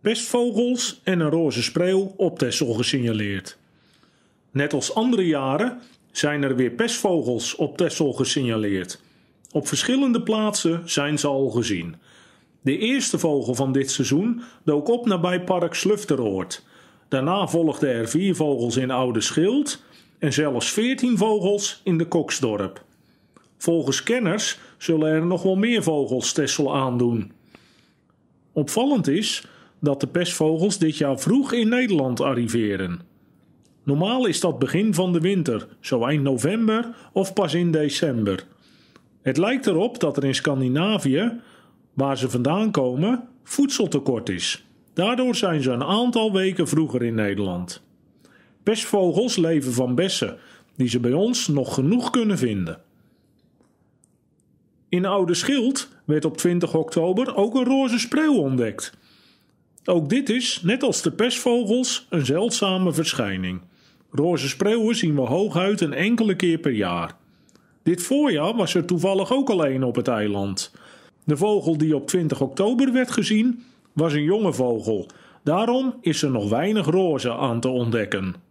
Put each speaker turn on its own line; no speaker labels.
pestvogels en een roze spreeuw op Texel gesignaleerd. Net als andere jaren zijn er weer pestvogels op Texel gesignaleerd. Op verschillende plaatsen zijn ze al gezien. De eerste vogel van dit seizoen dook op nabij Park Slufteroord. Daarna volgden er vier vogels in Oude Schild en zelfs veertien vogels in de Koksdorp. Volgens kenners zullen er nog wel meer vogels Tessel aandoen. Opvallend is dat de pestvogels dit jaar vroeg in Nederland arriveren. Normaal is dat begin van de winter, zo eind november of pas in december. Het lijkt erop dat er in Scandinavië, waar ze vandaan komen, voedseltekort is. Daardoor zijn ze een aantal weken vroeger in Nederland. Pestvogels leven van bessen, die ze bij ons nog genoeg kunnen vinden. In Oude Schild werd op 20 oktober ook een roze spreeuw ontdekt. Ook dit is, net als de pestvogels, een zeldzame verschijning. Roze spreeuwen zien we hooguit een enkele keer per jaar. Dit voorjaar was er toevallig ook alleen op het eiland. De vogel die op 20 oktober werd gezien, was een jonge vogel. Daarom is er nog weinig roze aan te ontdekken.